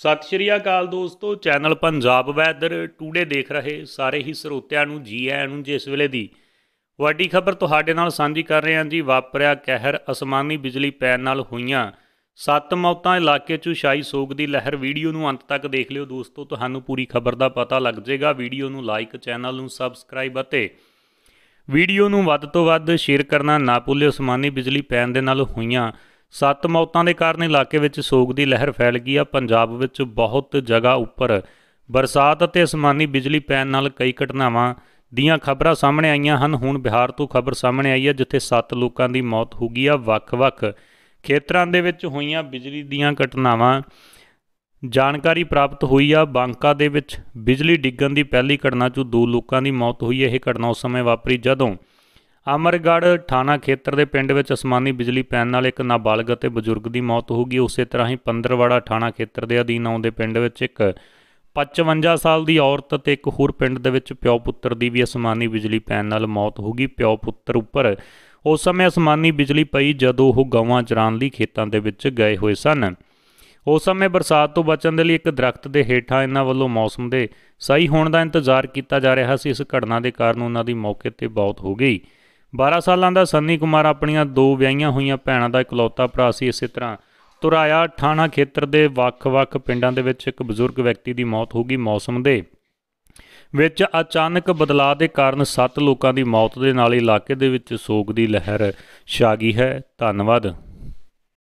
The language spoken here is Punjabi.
ਸਤਿ ਸ਼੍ਰੀ ਅਕਾਲ ਦੋਸਤੋ ਚੈਨਲ ਪੰਜਾਬ ਵੈਦਰ ਟੂਡੇ ਦੇਖ ਰਹੇ ਸਾਰੇ ਹੀ ਸਰੋਤਿਆਂ ਨੂੰ ਜੀ ਆਇਆਂ ਨੂੰ ਜਿਸ ਵੇਲੇ ਦੀ ਵੱਡੀ ਖਬਰ ਤੁਹਾਡੇ ਨਾਲ ਸਾਂਝੀ ਕਰ ਰਹੇ ਹਾਂ ਜੀ ਵਾਪਰਿਆ ਕਹਿਰ ਅਸਮਾਨੀ ਬਿਜਲੀ ਪੈਣ ਨਾਲ ਹੋਈਆਂ ਸੱਤ ਮੌਤਾਂ ਇਲਾਕੇ 'ਚ ਛਾਈ ਸੋਗ ਦੀ ਲਹਿਰ ਵੀਡੀਓ ਨੂੰ ਅੰਤ ਤੱਕ ਦੇਖ ਲਿਓ ਦੋਸਤੋ ਤੁਹਾਨੂੰ ਪੂਰੀ ਖਬਰ ਦਾ ਪਤਾ ਲੱਗ ਜਾਏਗਾ ਵੀਡੀਓ ਨੂੰ ਲਾਈਕ ਚੈਨਲ ਨੂੰ ਸਬਸਕ੍ਰਾਈਬ ਅਤੇ ਵੀਡੀਓ ਨੂੰ ਵੱਧ ਤੋਂ ਵੱਧ ਸ਼ੇਅਰ ਕਰਨਾ ਨਾ ਭੁੱਲਿਓ ਅਸਮਾਨੀ ਬਿਜਲੀ ਪੈਣ ਦੇ ਨਾਲ ਹੋਈਆਂ ਸੱਤ ਮੌਤਾਂ ਦੇ ਕਾਰਨ ਇਲਾਕੇ ਵਿੱਚ ਸੋਗ ਦੀ ਲਹਿਰ ਫੈਲ ਗਈ ਆ ਪੰਜਾਬ ਵਿੱਚ ਬਹੁਤ ਜਗ੍ਹਾ ਉੱਪਰ ਬਰਸਾਤ ਅਤੇ ਅਸਮਾਨੀ ਬਿਜਲੀ ਪੈਣ ਨਾਲ ਕਈ ਘਟਨਾਵਾਂ ਦੀਆਂ ਖਬਰਾਂ ਸਾਹਮਣੇ ਆਈਆਂ ਹਨ ਹੁਣ ਬਿਹਾਰ ਤੋਂ ਖਬਰ ਸਾਹਮਣੇ ਆਈ ਹੈ ਜਿੱਥੇ 7 ਲੋਕਾਂ ਦੀ ਮੌਤ ਹੋ ਗਈ ਆ ਵੱਖ-ਵੱਖ ਖੇਤਰਾਂ ਦੇ ਵਿੱਚ ਹੋਈਆਂ ਬਿਜਲੀ ਦੀਆਂ ਘਟਨਾਵਾਂ ਜਾਣਕਾਰੀ ਪ੍ਰਾਪਤ ਹੋਈ ਆ ਬਾਂਕਾ ਦੇ ਵਿੱਚ ਬਿਜਲੀ ਡਿੱਗਣ ਦੀ ਪਹਿਲੀ ਘਟਨਾ 'ਚ ਦੋ ਲੋਕਾਂ ਦੀ ਮੌਤ ਹੋਈ ਇਹ ਘਟਨਾ ਉਸ ਸਮੇਂ ਵਾਪਰੀ ਜਦੋਂ ਅਮਰਗੜ ਥਾਣਾ ਖੇਤਰ ਦੇ ਪਿੰਡ ਵਿੱਚ ਅਸਮਾਨੀ ਬਿਜਲੀ ਪੈਣ ਨਾਲ ਇੱਕ ਨਾਬਾਲਗ ਅਤੇ ਬਜ਼ੁਰਗ ਦੀ ਮੌਤ ਹੋ ਗਈ ਉਸੇ ਤਰ੍ਹਾਂ ਹੀ ਪੰਦਰਵਾੜਾ ਥਾਣਾ ਖੇਤਰ ਦੇ ਅਧੀਨ ਆਉਂਦੇ ਪਿੰਡ ਵਿੱਚ ਇੱਕ 55 ਸਾਲ ਦੀ ਔਰਤ ਅਤੇ ਇੱਕ ਹੋਰ ਪਿੰਡ ਦੇ ਵਿੱਚ ਪਿਓ ਪੁੱਤਰ ਦੀ ਵੀ ਅਸਮਾਨੀ ਬਿਜਲੀ ਪੈਣ ਨਾਲ ਮੌਤ ਹੋ ਗਈ ਪਿਓ ਪੁੱਤਰ ਉੱਪਰ ਉਸ ਸਮੇਂ ਅਸਮਾਨੀ ਬਿਜਲੀ ਪਈ ਜਦੋਂ ਉਹ ਗਾਵਾਂ ਚਰਾਣ ਲਈ ਖੇਤਾਂ ਦੇ ਵਿੱਚ ਗਏ ਹੋਏ ਸਨ ਉਸ ਸਮੇਂ ਬਰਸਾਤ ਤੋਂ ਬਚਣ ਦੇ ਲਈ ਇੱਕ ਦਰਖਤ ਦੇ ਹੇਠਾਂ ਇਹਨਾਂ ਵੱਲੋਂ ਮੌਸਮ ਦੇ ਸਹੀ ਹੋਣ ਦਾ ਇੰਤਜ਼ਾਰ ਕੀਤਾ ਜਾ ਰਿਹਾ ਸੀ ਇਸ ਘਟਨਾ ਦੇ ਕਾਰਨ ਉਹਨਾਂ ਦੀ ਮੌਕੇ ਤੇ ਬਹੁਤ ਹੋ ਗਈ 12 ਸਾਲਾਂ ਦਾ ਸੰਨੀ ਕੁਮਾਰ ਆਪਣੀਆਂ ਦੋ ਵਿਆਹੀਆਂ ਹੋਈਆਂ ਭੈਣਾਂ ਦਾ ਇਕਲੌਤਾ ਭਰਾ ਸੀ ਇਸੇ ਤਰ੍ਹਾਂ ਤੁਰਾਇਆ ਥਾਣਾ ਖੇਤਰ ਦੇ ਵੱਖ-ਵੱਖ ਪਿੰਡਾਂ ਦੇ ਵਿੱਚ ਇੱਕ ਬਜ਼ੁਰਗ ਵਿਅਕਤੀ ਦੀ ਮੌਤ ਹੋ ਗਈ ਮੌਸਮ ਦੇ ਵਿੱਚ ਅਚਾਨਕ ਬਦਲਾਅ ਦੇ ਕਾਰਨ 7 ਲੋਕਾਂ ਦੀ ਮੌਤ ਦੇ ਨਾਲ ਇਲਾਕੇ ਦੇ ਵਿੱਚ ਸੋਗ ਦੀ ਲਹਿਰ ਛਾ ਗਈ ਹੈ ਧੰਨਵਾਦ